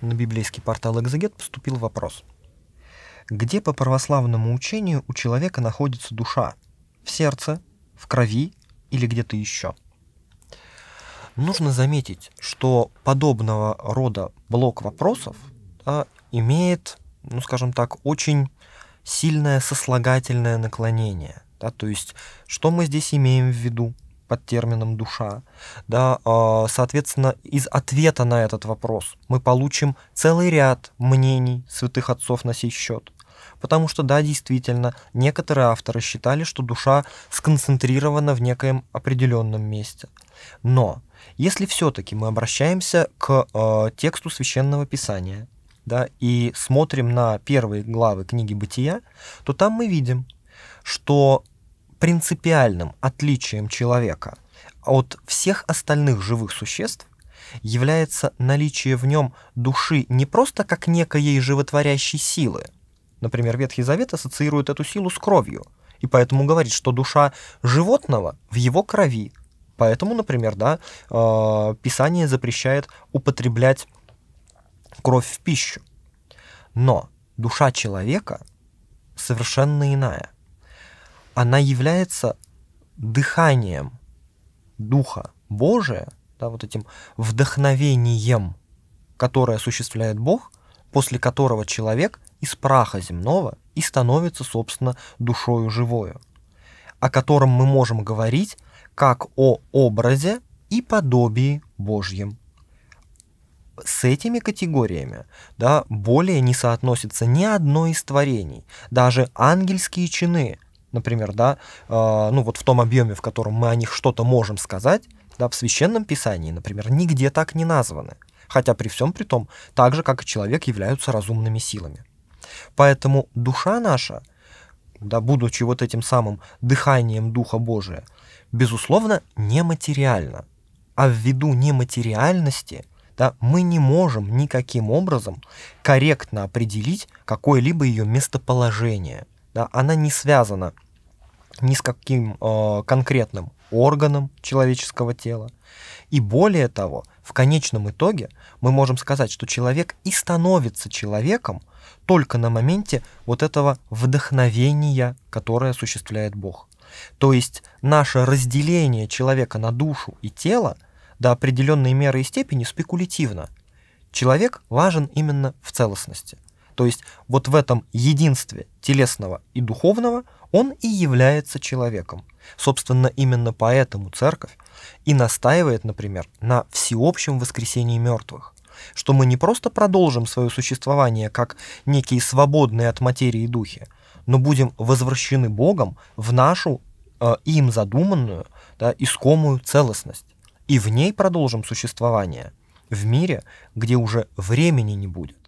на библейский портал «Экзегет» поступил вопрос. Где по православному учению у человека находится душа? В сердце, в крови или где-то еще? Нужно заметить, что подобного рода блок вопросов да, имеет, ну скажем так, очень сильное сослагательное наклонение. Да, то есть, что мы здесь имеем в виду? под термином душа. Да, а, соответственно, из ответа на этот вопрос мы получим целый ряд мнений святых отцов на сей счет. Потому что, да, действительно, некоторые авторы считали, что душа сконцентрирована в некоем определенном месте. Но если все-таки мы обращаемся к э, тексту священного писания, да, и смотрим на первые главы книги Бытия, то там мы видим, что принципиальным отличием человека от всех остальных живых существ является наличие в нем души не просто как некоей животворящей силы. Например, Ветхий Завет ассоциирует эту силу с кровью, и поэтому говорит, что душа животного в его крови. Поэтому, например, да, э, Писание запрещает употреблять кровь в пищу. Но душа человека совершенно иная – она является дыханием Духа Божия, да, вот этим вдохновением, которое осуществляет Бог, после которого человек из праха земного и становится, собственно, душою живою, о котором мы можем говорить как о образе и подобии Божьем. С этими категориями да, более не соотносится ни одно из творений, даже ангельские чины – например, да, э, ну вот в том объеме, в котором мы о них что-то можем сказать, да, в священном писании, например, нигде так не названы. Хотя при всем при том, так же, как и человек, являются разумными силами. Поэтому душа наша, да, будучи вот этим самым дыханием Духа Божия, безусловно, нематериальна. А ввиду нематериальности да, мы не можем никаким образом корректно определить какое-либо ее местоположение – да, она не связана ни с каким э, конкретным органом человеческого тела. И более того, в конечном итоге мы можем сказать, что человек и становится человеком только на моменте вот этого вдохновения, которое осуществляет Бог. То есть наше разделение человека на душу и тело до определенной меры и степени спекулятивно. Человек важен именно в целостности – то есть вот в этом единстве телесного и духовного он и является человеком. Собственно, именно поэтому церковь и настаивает, например, на всеобщем воскресении мертвых что мы не просто продолжим свое существование как некие свободные от материи духи, но будем возвращены Богом в нашу э, им задуманную, да, искомую целостность. И в ней продолжим существование, в мире, где уже времени не будет.